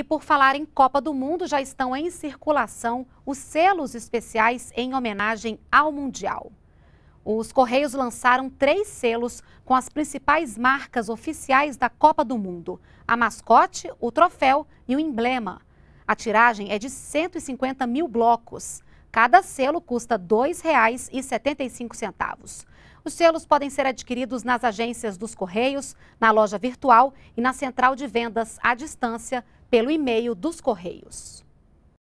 E por falar em Copa do Mundo, já estão em circulação os selos especiais em homenagem ao Mundial. Os Correios lançaram três selos com as principais marcas oficiais da Copa do Mundo: a mascote, o troféu e o emblema. A tiragem é de 150 mil blocos. Cada selo custa R$ 2,75. Os selos podem ser adquiridos nas agências dos Correios, na loja virtual e na central de vendas à distância pelo e-mail dos Correios.